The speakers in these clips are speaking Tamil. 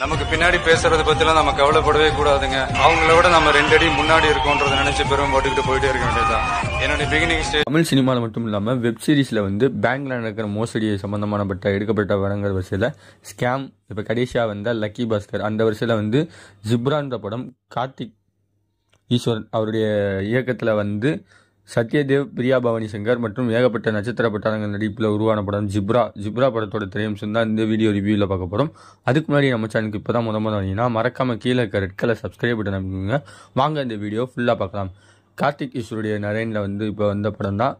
நமக்கு பின்னாடி பேசுறத பத்திலாம் நம்ம கவலைப்படவே கூடாதுங்க அவங்கள விட நம்ம ரெண்டு அடி முன்னாடி இருக்கோன்றத நினைச்சு பெரும் போட்டுக்கிட்டு போயிட்டே இருக்க வேண்டியதுதான் என்னுடைய பிகினிங் ஸ்டேஜ் தமிழ் சினிமாவில் மட்டும் இல்லாமல் வெப் சீரிஸில் வந்து பேங்க்ல நடக்கிற மோசடி சம்பந்தமான பட்ட எடுக்கப்பட்ட வரங்கிற வரிசையில் ஸ்கேம் இப்போ கடைசியாக வந்த லக்கி பாஸ்கர் அந்த வரிசையில் வந்து ஜிப்ரான்ற படம் கார்த்திக் ஈஸ்வரன் அவருடைய இயக்கத்தில் வந்து சத்யதேவ் பிரியா பவானி சங்கர் மற்றும் ஏகப்பட்ட நட்சத்திர பட்டாளங்கள் நடிப்பில் உருவான படம் ஜிப்ரா ஜிப்ரா படத்தோட திரையம்சம் தான் இந்த வீடியோ ரிவ்யூவில் பார்க்க போகிறோம் அதுக்கு முன்னாடி நம்ம சேனலுக்கு இப்போ தான் முதல் முதல் வந்தீங்கன்னா மறக்காமல் கீழே இருக்க ரெட் கலர் சப்ஸ்கிரைப் பட்டன் அமைக்குங்க வாங்க இந்த வீடியோ ஃபுல்லாக பார்க்கலாம் கார்த்திக் ஈஸ்வருடைய நரேனில் வந்து இப்போ வந்த படம் தான்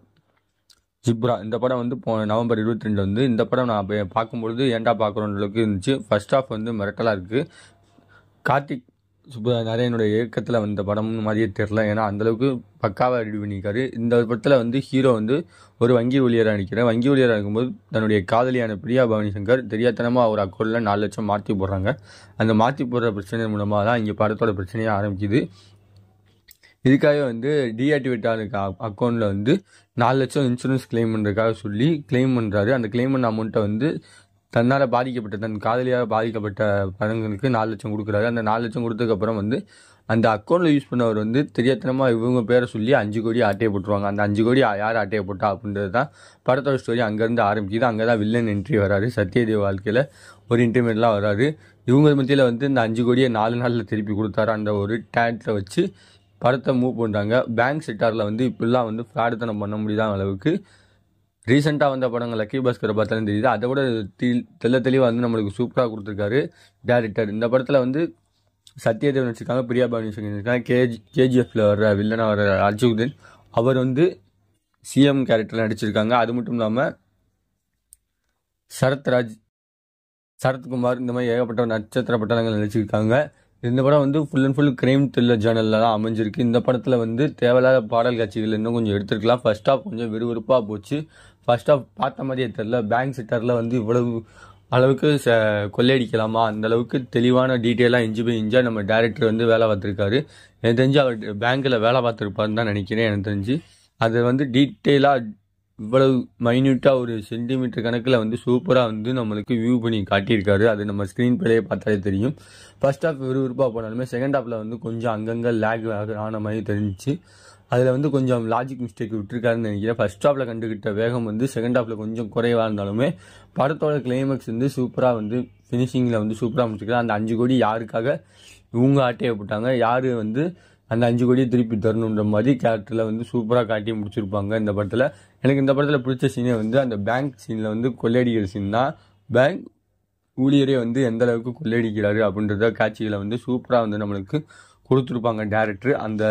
ஜிப்ரா இந்த படம் வந்து போ நவம்பர் இருபத்தி ரெண்டு வந்து இந்த படம் நான் பார்க்கும்பொழுது ஏன்டா பார்க்குறோன்ற அளவுக்கு இருந்துச்சு ஃபர்ஸ்ட் ஆஃப் வந்து மிரட்டலாக இருக்குது கார்த்திக் சுப்பு நரேனுடைய இயக்கத்தில் வந்த படம்னு மாதிரியே தெரில ஏன்னா அந்தளவுக்கு பக்காவாக ரெடி பண்ணியிருக்காரு இந்த படத்தில் வந்து ஹீரோ வந்து ஒரு வங்கி ஊழியராக நினைக்கிறேன் வங்கி ஊழியராக இருக்கும்போது தன்னுடைய காதலியான பிரியா பவானி சங்கர் தெரியாதனமாக ஒரு அக்கௌண்ட்டில் நாலு லட்சம் மாற்றி போடுறாங்க அந்த மாற்றி போடுற பிரச்சனை மூலமாக தான் இங்கே படத்தோட பிரச்சனையாக ஆரம்பிக்குது இதுக்காக வந்து டீஆக்டிவேட் ஆகிருக்க அக்கௌண்ட்டில் வந்து நாலு லட்சம் இன்சூரன்ஸ் கிளைம் பண்ணுறதுக்காக சொல்லி கிளைம் பண்ணுறாரு அந்த கிளைம் பண்ண அமௌண்ட்டை வந்து தன்னால் பாதிக்கப்பட்ட தன் காதலியாக பாதிக்கப்பட்ட பதங்களுக்கு நாலு லட்சம் கொடுக்குறாரு அந்த நாலு லட்சம் கொடுத்ததுக்கப்புறம் வந்து அந்த அக்கௌண்ட்டில் யூஸ் பண்ணவர் வந்து தெரியாத்தனமாக இவங்க பேரை சொல்லி அஞ்சு கோடி ஆட்டையை போட்டுருவாங்க அந்த அஞ்சு கோடி யார் ஆட்டையை போட்டா அப்படின்றது தான் படத்தோட ஸ்டோரி அங்கேருந்து ஆரம்பிக்குது அங்கே தான் வில்லன் என்ட்ரி வராரு சத்யதேவ் வாழ்க்கையில் ஒரு இன்டர்மீடியெலாம் வராரு இவங்க மத்தியில் வந்து இந்த அஞ்சு கோடியை நாலு நாளில் திருப்பி கொடுத்தாரு அந்த ஒரு டேட்டில் வச்சு படத்தை மூவ் பண்ணுறாங்க பேங்க் செக்டாரில் வந்து இப்படிலாம் வந்து ஃப்ராடுத்தனம் பண்ண முடியாத அளவுக்கு ரீசெண்டாக வந்த படங்க லக்கி பாஸ்கரை பார்த்தாலும் தெரியுது அதை விட தீ தெல்ல தெளிவாக வந்து நம்மளுக்கு சூப்பராக கொடுத்துருக்காரு டேரக்டர் இந்த படத்தில் வந்து சத்யதேவன் வச்சுருக்காங்க பிரியா பானி வச்சுருக்காங்க கேஜ் கேஜிஎஃப்பில் வர்ற வில்லனாக வர அர்ஜுதன் அவர் வந்து சிஎம் கேரக்டர் நடிச்சிருக்காங்க அது மட்டும் இல்லாமல் சரத்ராஜ் சரத்குமார் இந்த மாதிரி ஏகப்பட்ட நட்சத்திர பட்டணங்கள் நடிச்சிருக்காங்க இந்த படம் வந்து full and full crime thriller ஜேர்னலில் தான் அமைஞ்சிருக்கு இந்த படத்தில் வந்து தேவையில்லாத பாடல் காட்சிகள் இன்னும் கொஞ்சம் எடுத்துருக்கலாம் ஃபஸ்ட் ஆஃப் கொஞ்சம் விறுவிறுப்பாக போச்சு ஃபர்ஸ்ட் ஆஃப் பார்த்த மாதிரியே தெரில பேங்க் செக்டரில் வந்து இவ்வளவு அளவுக்கு ச கொள்ளையடிக்கலாமா அந்த அளவுக்கு தெளிவான டீட்டெயிலாக இஞ்சி போய் இஞ்சா நம்ம டேரக்டர் வந்து வேலை பார்த்துருக்காரு எனக்கு தெரிஞ்சு அவர் பேங்க்கில் வேலை பார்த்துருப்பாருன்னு தான் நினைக்கிறேன் எனக்கு தெரிஞ்சு அது வந்து டீட்டெயிலாக இவ்வளவு மைன்யூட்டாக ஒரு சென்டிமீட்டர் கணக்கில் வந்து சூப்பராக வந்து நம்மளுக்கு வியூ பண்ணி காட்டியிருக்காரு அது நம்ம ஸ்க்ரீன் பிளேயே பார்த்தாலே தெரியும் ஃபர்ஸ்ட் ஹாஃப் விறுவிறுப்பாக போனாலுமே செகண்ட் ஹாஃபில் வந்து கொஞ்சம் அங்கங்கே லேக் ஆன மாதிரி தெரிஞ்சிச்சு அதில் வந்து கொஞ்சம் லாஜிக் மிஸ்டேக் விட்டுருக்காருன்னு நினைக்கிறேன் ஃபர்ஸ்ட் ஹாஃபில் கண்டுக்கிட்ட வேகம் வந்து செகண்ட் ஹாஃபில் கொஞ்சம் குறைவாக இருந்தாலுமே படத்தோட கிளைமேக்ஸ் வந்து சூப்பராக வந்து ஃபினிஷிங்கில் வந்து சூப்பராக முடிச்சுக்கிறார் அந்த அஞ்சு கோடி யாருக்காக இவங்க ஆட்டையை போட்டாங்க யார் வந்து அந்த அஞ்சு கோடியை திருப்பி தரணுன்ற மாதிரி கேரக்டரில் வந்து சூப்பராக காட்டி முடிச்சிருப்பாங்க இந்த படத்தில் எனக்கு இந்த படத்தில் பிடிச்ச சீனே வந்து அந்த பேங்க் சீனில் வந்து கொள்ளையடிக்கிற சீன் தான் பேங்க் ஊழியரே வந்து எந்த அளவுக்கு கொள்ளையடிக்கிறாரு அப்படின்றத காட்சிகளை வந்து சூப்பராக வந்து நம்மளுக்கு கொடுத்துருப்பாங்க டேரக்டர் அந்த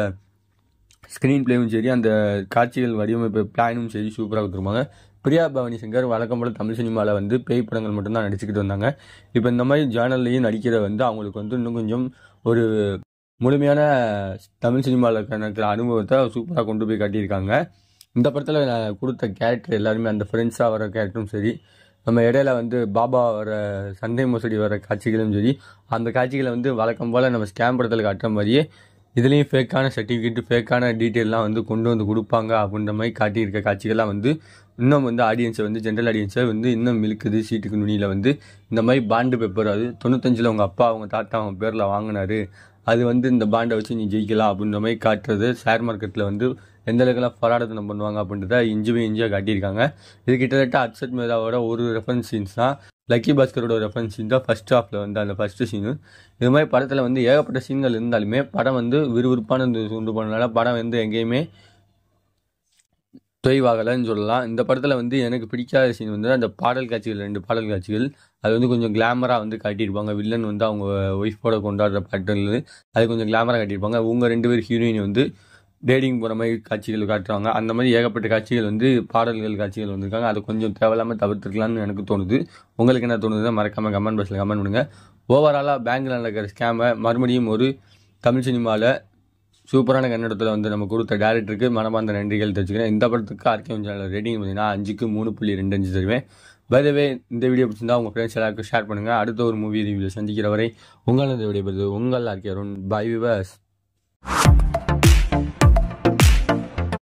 ஸ்க்ரீன் பிளேவும் சரி அந்த காட்சிகள் வடிவமைப்பு பிளானும் சரி சூப்பராக கொடுத்துருப்பாங்க பிரியா பவானி சங்கர் வழக்கம் போல் தமிழ் சினிமாவில் வந்து பேய் படங்கள் மட்டும்தான் நடிச்சுக்கிட்டு வந்தாங்க இப்போ இந்த மாதிரி ஜேர்னல்லையும் நடிக்கிற வந்து அவங்களுக்கு வந்து இன்னும் கொஞ்சம் ஒரு முழுமையான தமிழ் சினிமாவில் இருக்கிற அனுபவத்தை சூப்பராக கொண்டு போய் காட்டியிருக்காங்க இந்த படத்தில் நான் கொடுத்த கேரக்டர் எல்லாருமே அந்த ஃப்ரெண்ட்ஸாக வர கேரக்டரும் சரி நம்ம இடையில வந்து பாபா வர சண்டை மோசடி வர காட்சிகளும் சரி அந்த காட்சிகளை வந்து வழக்கம் போல் நம்ம ஸ்கேம் படத்தில் காட்டுற மாதிரியே இதுலேயும் ஃபேக்கான சர்டிஃபிகேட்டு ஃபேக்கான டீட்டெயிலெலாம் வந்து கொண்டு வந்து கொடுப்பாங்க அப்படின்ற மாதிரி காட்டியிருக்க காட்சிகள்லாம் வந்து இன்னும் வந்து ஆடியன்ஸை வந்து ஜென்ரல் ஆடியன்ஸை வந்து இன்னும் இழுக்குது சீட்டுக்கு நுனியில் வந்து இந்த மாதிரி பாண்டு பேப்பர் அது தொண்ணூத்தஞ்சில் அவங்க அப்பா அவங்க தாத்தா அவங்க பேரில் வாங்கினாரு அது வந்து இந்த பாண்டை வச்சு நீ ஜெயிக்கலாம் அப்படின்ற மாதிரி காட்டுறது ஷேர் மார்க்கெட்டில் வந்து எந்த அளவுக்குலாம் போராட்டத்தனம் பண்ணுவாங்க அப்படின்றத இஞ்சுமே இஞ்சியாக காட்டியிருக்காங்க இது கிட்டத்தட்ட அக்ஷத் மேதாவோட ஒரு ரெஃபரன்ஸ் சீன்ஸ் தான் லக்கி பாஸ்கரோட ரெஃபரன்ஸ் சீன் தான் ஃபஸ்ட் ஆஃபில் வந்து அந்த ஃபஸ்ட்டு சீனு இது மாதிரி படத்தில் வந்து ஏகப்பட்ட சீன்கள் இருந்தாலுமே படம் வந்து விறுவிறுப்பான சூண்டு போனதுனால படம் வந்து எங்கேயுமே தொய்வாகலைன்னு சொல்லலாம் இந்த படத்தில் வந்து எனக்கு பிடிக்காத சீன் வந்து அந்த பாடல் காட்சிகள் ரெண்டு பாடல் காட்சிகள் அது வந்து கொஞ்சம் கிளாமராக வந்து காட்டியிருப்பாங்க வில்லன் வந்து அவங்க ஒய்ஃபோட கொண்டாடுற பாடல்கள் அது கொஞ்சம் கிளாமராக காட்டியிருப்பாங்க உங்கள் ரெண்டு பேர் ஹீரோயின் வந்து டேடிங் போகிற மாதிரி காட்சிகள் காட்டுறாங்க அந்த மாதிரி ஏகப்பட்ட காட்சிகள் வந்து பாடல்கள் காட்சிகள் வந்திருக்காங்க அது கொஞ்சம் தேவையில்லாமல் தவிர்த்துருக்கலாம்னு எனக்கு தோணுது உங்களுக்கு என்ன தோணுதுன்னா மறக்காமல் கமெண்ட் பாக்ஸில் கமெண்ட் பண்ணுங்கள் ஓவராலாக பேங்கில் நடக்கிற ஸ்கேமை மறுபடியும் ஒரு தமிழ் சினிமாவில் சூப்பரான கன்னடத்தில் வந்து நம்ம கொடுத்த டேரக்டருக்கு மனமார்ந்த நன்றிகள் தெரிஞ்சுக்கிறேன் இந்த படத்துக்கு ஆர்கே சேனல் ரேட்டிங் பார்த்தீங்கன்னா அஞ்சுக்கு மூணு புள்ளி ரெண்டு அஞ்சு தருவேன் பதவே இந்த வீடியோ பிடிச்சிருந்தா உங்கள் ஃப்ரெண்ட்ஸ் எல்லாருக்கும் ஷேர் பண்ணுங்கள் அடுத்த ஒரு மூவி ரிவியூவில் சந்திக்கிற வரை உங்களது விடைபெறுது உங்கள் ஆர்கே அருண் பை விவர்ஸ்